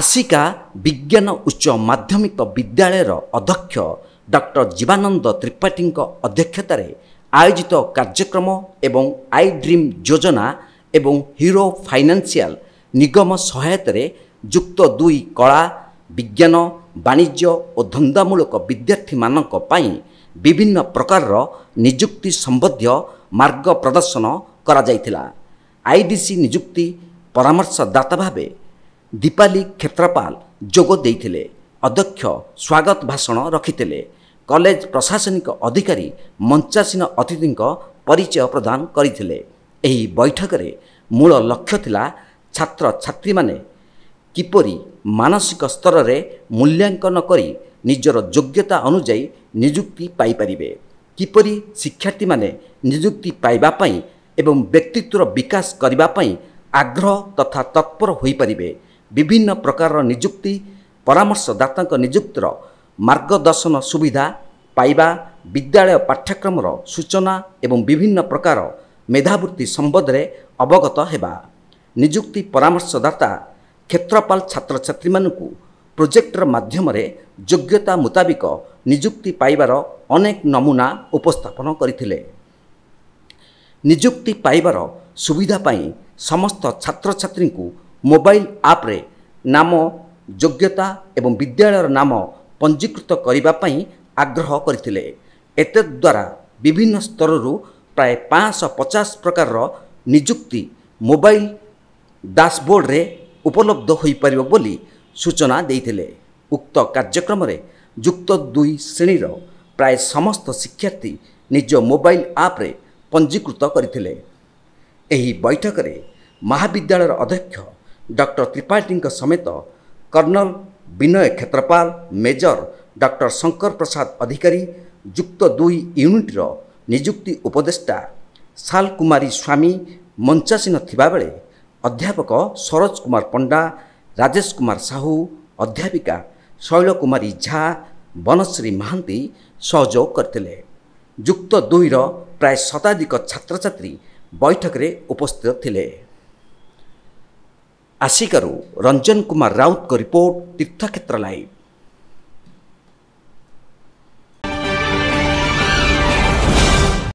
ଆସିକା ବିଜ୍ଞାନ ଉଚ୍ଚ ମାଧ୍ୟମିକ ବିଦ୍ୟାଳୟର ଅଧ୍ୟକ୍ଷ ଡକ୍ଟର ଜୀବାନନ୍ଦ ତ୍ରିପାଠୀଙ୍କ ଅଧ୍ୟକ୍ଷତାରେ ଆୟୋଜିତ କାର୍ଯ୍ୟକ୍ରମ ଏବଂ ଆଇ ଡ୍ରିମ୍ ଯୋଜନା ଏବଂ ହିରୋ ଫାଇନାନ୍ସିଆଲ୍ ନିଗମ ସହାୟତାରେ ଯୁକ୍ତ ଦୁଇ କଳା ବିଜ୍ଞାନ ବାଣିଜ୍ୟ ଓ ଧନ୍ଦାମୂଳକ ବିଦ୍ୟାର୍ଥୀମାନଙ୍କ ପାଇଁ ବିଭିନ୍ନ ପ୍ରକାରର ନିଯୁକ୍ତି ସମ୍ବନ୍ଧୀୟ ମାର୍ଗ ପ୍ରଦର୍ଶନ କରାଯାଇଥିଲା ଆଇ ଆଇଡିସି ନିଯୁକ୍ତି ପରାମର୍ଶଦାତା ଭାବେ ଦୀପାଲୀ କ୍ଷେତ୍ରପାଲ ଯୋଗ ଦେଇଥିଲେ ଅଧ୍ୟକ୍ଷ ସ୍ୱାଗତ ଭାଷଣ ରଖିଥିଲେ କଲେଜ ପ୍ରଶାସନିକ ଅଧିକାରୀ ମଞ୍ଚାସୀନ ଅତିଥିଙ୍କ ପରିଚୟ ପ୍ରଦାନ କରିଥିଲେ ଏହି ବୈଠକରେ ମୂଳ ଲକ୍ଷ୍ୟ ଥିଲା ଛାତ୍ରଛାତ୍ରୀମାନେ କିପରି ମାନସିକ ସ୍ତରରେ ମୂଲ୍ୟାଙ୍କନ କରି ନିଜର ଯୋଗ୍ୟତା ଅନୁଯାୟୀ ନିଯୁକ୍ତି ପାଇପାରିବେ କିପରି ଶିକ୍ଷାର୍ଥୀମାନେ ନିଯୁକ୍ତି ପାଇବା ପାଇଁ ଏବଂ ବ୍ୟକ୍ତିତ୍ୱର ବିକାଶ କରିବା ପାଇଁ ଆଗ୍ରହ ତଥା ତତ୍ପର ହୋଇପାରିବେ ବିଭିନ୍ନ ପ୍ରକାରର ନିଯୁକ୍ତି ପରାମର୍ଶଦାତାଙ୍କ ନିଯୁକ୍ତିର ମାର୍ଗଦର୍ଶନ ସୁବିଧା ପାଇବା ବିଦ୍ୟାଳୟ ପାଠ୍ୟକ୍ରମର ସୂଚନା ଏବଂ ବିଭିନ୍ନ ପ୍ରକାର ମେଧାବୃତ୍ତି ସମ୍ବନ୍ଧରେ ଅବଗତ ହେବା ନିଯୁକ୍ତି ପରାମର୍ଶଦାତା କ୍ଷେତ୍ରପାଲ ଛାତ୍ରଛାତ୍ରୀମାନଙ୍କୁ ପ୍ରୋଜେକ୍ଟର ମାଧ୍ୟମରେ ଯୋଗ୍ୟତା ମୁତାବିକ ନିଯୁକ୍ତି ପାଇବାର ଅନେକ ନମୁନା ଉପସ୍ଥାପନ କରିଥିଲେ ନିଯୁକ୍ତି ପାଇବାର ସୁବିଧା ପାଇଁ ସମସ୍ତ ଛାତ୍ରଛାତ୍ରୀଙ୍କୁ ମୋବାଇଲ୍ ଆପ୍ରେ ନାମ ଯୋଗ୍ୟତା ଏବଂ ବିଦ୍ୟାଳୟର ନାମ ପଞ୍ଜୀକୃତ କରିବା ପାଇଁ ଆଗ୍ରହ କରିଥିଲେ ଏତଦ୍ୱାରା ବିଭିନ୍ନ ସ୍ତରରୁ ପ୍ରାୟ ପାଞ୍ଚଶହ ପଚାଶ ପ୍ରକାରର ନିଯୁକ୍ତି ମୋବାଇଲ୍ ଡାସବୋର୍ଡ଼ରେ ଉପଲବ୍ଧ ହୋଇପାରିବ ବୋଲି ସୂଚନା ଦେଇଥିଲେ ଉକ୍ତ କାର୍ଯ୍ୟକ୍ରମରେ ଯୁକ୍ତ ଦୁଇ ଶ୍ରେଣୀର ପ୍ରାୟ ସମସ୍ତ ଶିକ୍ଷାର୍ଥୀ ନିଜ ମୋବାଇଲ୍ ଆପ୍ରେ ପଞ୍ଜୀକୃତ କରିଥିଲେ ଏହି ବୈଠକରେ ମହାବିଦ୍ୟାଳୟର ଅଧ୍ୟକ୍ଷ डाक्टर त्रिपाठी समेत colonel Vinay Kshetrapal major doctor Shankar Prasad अधिकारी जुक्त दुई युनिट्र नियुक्ति उपदेष्टा साल स्वामी मञ्चासीन थाले अध्यापक सरोज कुमार पण्डा राजेश कुमार साहु अध्यापिका शैल कुमारी वनश्री महान्त सहयोग जुक्त दुई र प्राय शताधिक छात्रछात्री बैठकरे उपस्थित थिले आशिकारू रंजन कुमार राउत को रिपोर्ट तीर्थक्षेत्र लाइव